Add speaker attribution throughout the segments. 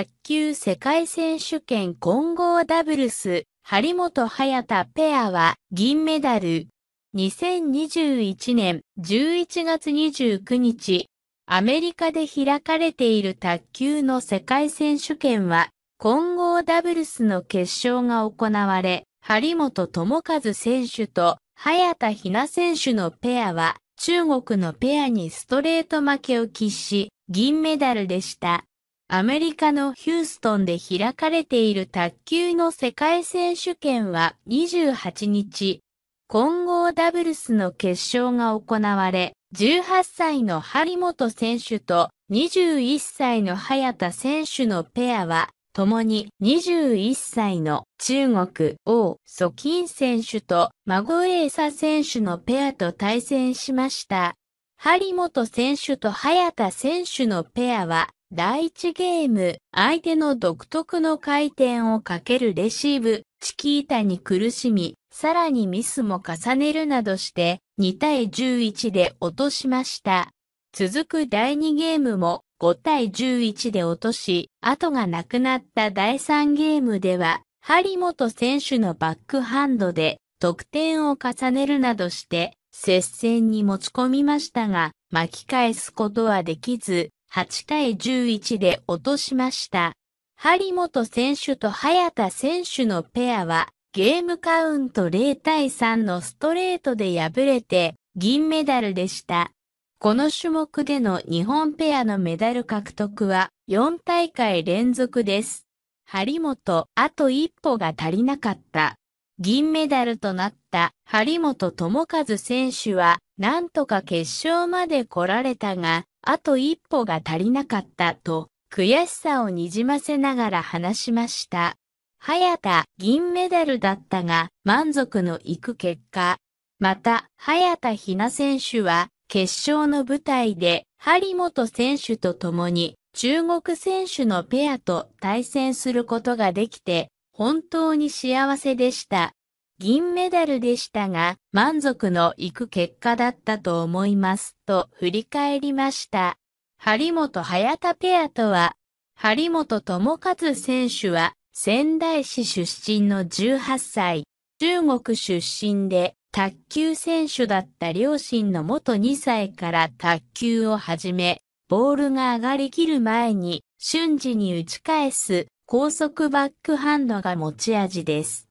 Speaker 1: 卓球世界選手権混合ダブルス、張本早田ペアは銀メダル。2021年11月29日、アメリカで開かれている卓球の世界選手権は、混合ダブルスの決勝が行われ、張本智和選手と早田ひな選手のペアは中国のペアにストレート負けを喫し、銀メダルでした。アメリカのヒューストンで開かれている卓球の世界選手権は28日、混合ダブルスの決勝が行われ、18歳の張本選手と21歳の早田選手のペアは、共に21歳の中国王蘇金選手と孫エーサ選手のペアと対戦しました。張本選手と早田選手のペアは、第1ゲーム、相手の独特の回転をかけるレシーブ、チキータに苦しみ、さらにミスも重ねるなどして、2対11で落としました。続く第2ゲームも5対11で落とし、後がなくなった第3ゲームでは、張本選手のバックハンドで得点を重ねるなどして、接戦に持ち込みましたが、巻き返すことはできず、8対11で落としました。張本選手と早田選手のペアは、ゲームカウント0対3のストレートで敗れて、銀メダルでした。この種目での日本ペアのメダル獲得は4大会連続です。張本、あと一歩が足りなかった。銀メダルとなった張本智和選手は、なんとか決勝まで来られたが、あと一歩が足りなかったと悔しさをにじませながら話しました。早田銀メダルだったが満足のいく結果。また、早田ひな選手は決勝の舞台で張本選手と共に中国選手のペアと対戦することができて本当に幸せでした。銀メダルでしたが、満足のいく結果だったと思います、と振り返りました。張本早田ペアとは、張本智和選手は、仙台市出身の18歳、中国出身で、卓球選手だった両親の元2歳から卓球を始め、ボールが上がりきる前に瞬時に打ち返す高速バックハンドが持ち味です。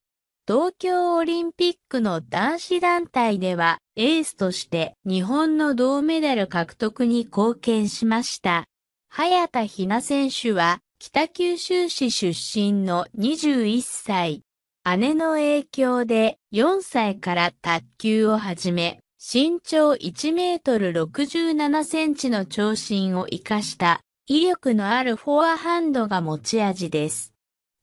Speaker 1: 東京オリンピックの男子団体ではエースとして日本の銅メダル獲得に貢献しました。早田ひな選手は北九州市出身の21歳。姉の影響で4歳から卓球を始め、身長1メートル67センチの長身を活かした威力のあるフォアハンドが持ち味です。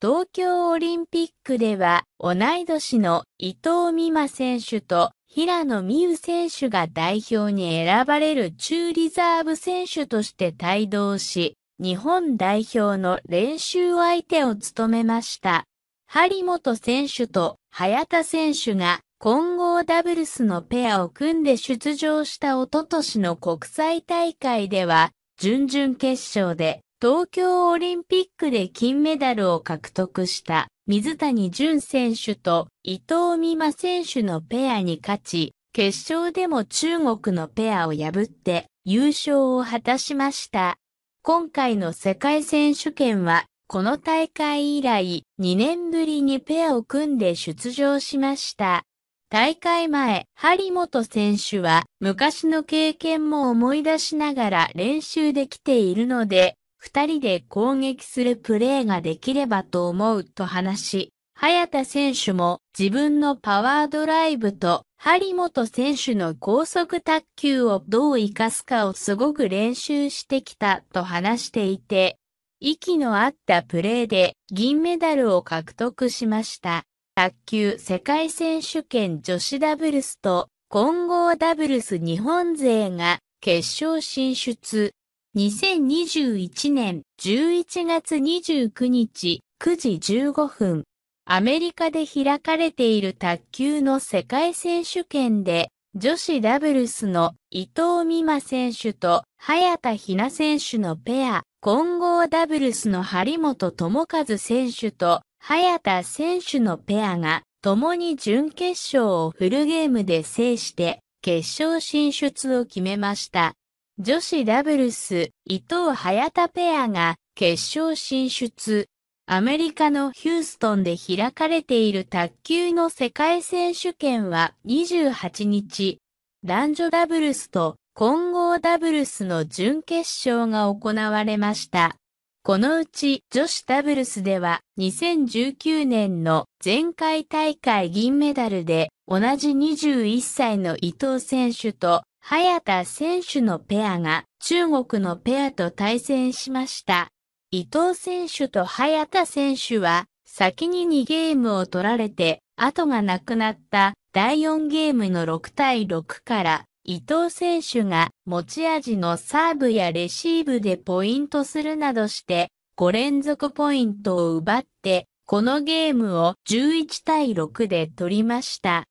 Speaker 1: 東京オリンピックでは同い年の伊藤美誠選手と平野美宇選手が代表に選ばれる中リザーブ選手として帯同し、日本代表の練習相手を務めました。張本選手と早田選手が混合ダブルスのペアを組んで出場したおととしの国際大会では、準々決勝で東京オリンピックで金メダルを獲得した水谷隼選手と伊藤美誠選手のペアに勝ち、決勝でも中国のペアを破って優勝を果たしました。今回の世界選手権は、この大会以来2年ぶりにペアを組んで出場しました。大会前、張本選手は昔の経験も思い出しながら練習できているので、二人で攻撃するプレーができればと思うと話し、早田選手も自分のパワードライブと張本選手の高速卓球をどう活かすかをすごく練習してきたと話していて、息の合ったプレーで銀メダルを獲得しました。卓球世界選手権女子ダブルスと混合ダブルス日本勢が決勝進出。2021年11月29日9時15分、アメリカで開かれている卓球の世界選手権で、女子ダブルスの伊藤美誠選手と早田ひな選手のペア、混合ダブルスの張本智和選手と早田選手のペアが共に準決勝をフルゲームで制して決勝進出を決めました。女子ダブルス、伊藤早田ペアが決勝進出。アメリカのヒューストンで開かれている卓球の世界選手権は28日、男女ダブルスと混合ダブルスの準決勝が行われました。このうち女子ダブルスでは2019年の前回大会銀メダルで同じ21歳の伊藤選手と早田選手のペアが中国のペアと対戦しました。伊藤選手と早田選手は先に2ゲームを取られて後がなくなった第4ゲームの6対6から伊藤選手が持ち味のサーブやレシーブでポイントするなどして5連続ポイントを奪ってこのゲームを11対6で取りました。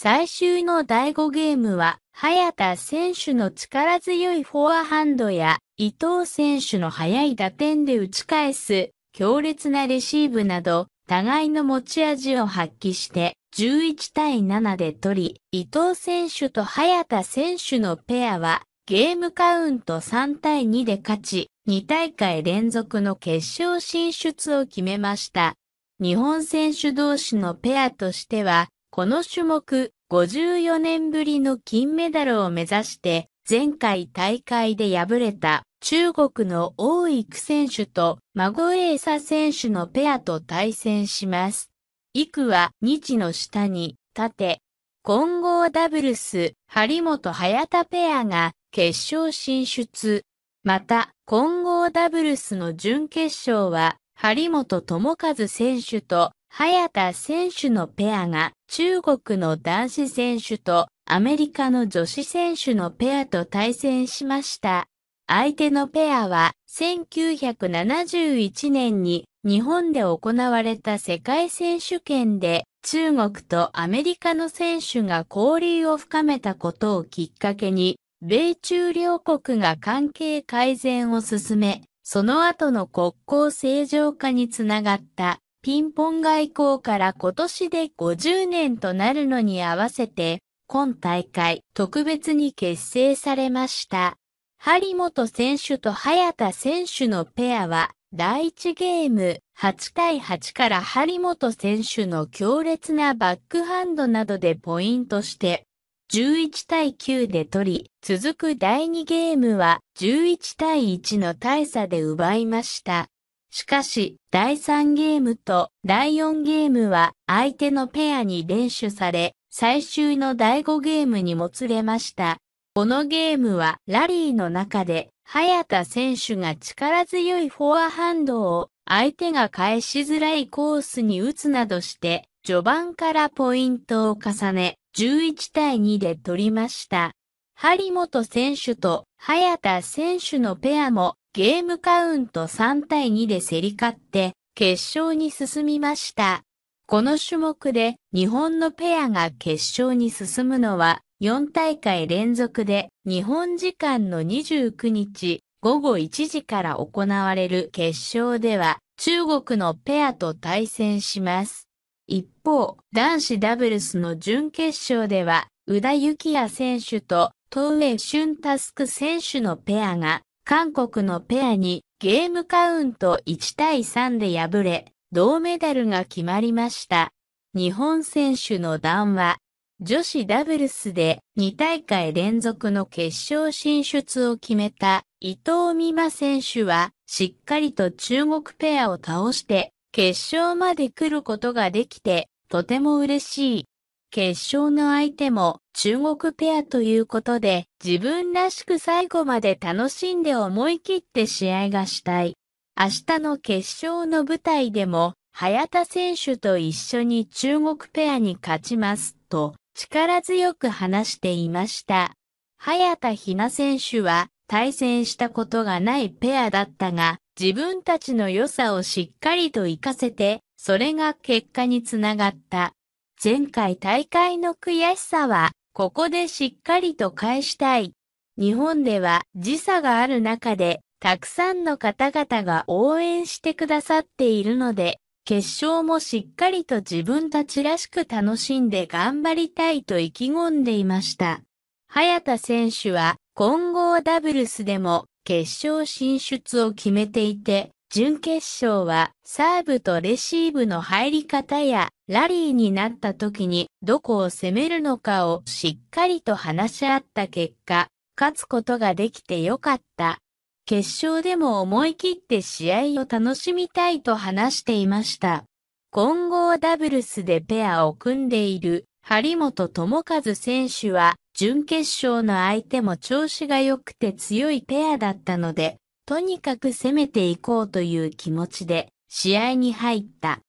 Speaker 1: 最終の第5ゲームは、早田選手の力強いフォアハンドや、伊藤選手の速い打点で打ち返す、強烈なレシーブなど、互いの持ち味を発揮して、11対7で取り、伊藤選手と早田選手のペアは、ゲームカウント3対2で勝ち、2大会連続の決勝進出を決めました。日本選手同士のペアとしては、この種目、54年ぶりの金メダルを目指して、前回大会で敗れた中国の王育選手と孫エーサ選手のペアと対戦します。育は日の下に縦、混合ダブルス、張本早田ペアが決勝進出。また、混合ダブルスの準決勝は、張本智和選手と早田選手のペアが中国の男子選手とアメリカの女子選手のペアと対戦しました。相手のペアは1971年に日本で行われた世界選手権で中国とアメリカの選手が交流を深めたことをきっかけに米中両国が関係改善を進め、その後の国交正常化につながった。ピンポン外交から今年で50年となるのに合わせて、今大会特別に結成されました。張本選手と早田選手のペアは、第1ゲーム8対8から張本選手の強烈なバックハンドなどでポイントして、11対9で取り、続く第2ゲームは11対1の大差で奪いました。しかし、第3ゲームと第4ゲームは相手のペアに練習され、最終の第5ゲームにもつれました。このゲームはラリーの中で、早田選手が力強いフォアハンドを相手が返しづらいコースに打つなどして、序盤からポイントを重ね、11対2で取りました。張本選手と早田選手のペアもゲームカウント3対2で競り勝って、決勝に進みました。この種目で日本のペアが決勝に進むのは4大会連続で日本時間の29日午後1時から行われる決勝では中国のペアと対戦します。一方、男子ダブルスの準決勝では宇田幸也選手と東江俊タスク選手のペアが韓国のペアにゲームカウント1対3で敗れ、銅メダルが決まりました。日本選手の談話。女子ダブルスで2大会連続の決勝進出を決めた伊藤美誠選手はしっかりと中国ペアを倒して決勝まで来ることができてとても嬉しい。決勝の相手も中国ペアということで、自分らしく最後まで楽しんで思い切って試合がしたい。明日の決勝の舞台でも、早田選手と一緒に中国ペアに勝ちます、と力強く話していました。早田ひな選手は対戦したことがないペアだったが、自分たちの良さをしっかりと活かせて、それが結果につながった。前回大会の悔しさは、ここでしっかりと返したい。日本では時差がある中で、たくさんの方々が応援してくださっているので、決勝もしっかりと自分たちらしく楽しんで頑張りたいと意気込んでいました。早田選手は混合ダブルスでも決勝進出を決めていて、準決勝はサーブとレシーブの入り方やラリーになった時にどこを攻めるのかをしっかりと話し合った結果、勝つことができてよかった。決勝でも思い切って試合を楽しみたいと話していました。混合ダブルスでペアを組んでいる張本智和選手は準決勝の相手も調子が良くて強いペアだったので、とにかく攻めていこうという気持ちで試合に入った。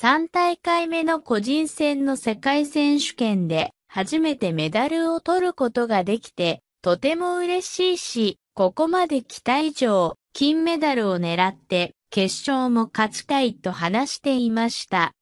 Speaker 1: 3大会目の個人戦の世界選手権で初めてメダルを取ることができて、とても嬉しいし、ここまで来た以上、金メダルを狙って決勝も勝ちたいと話していました。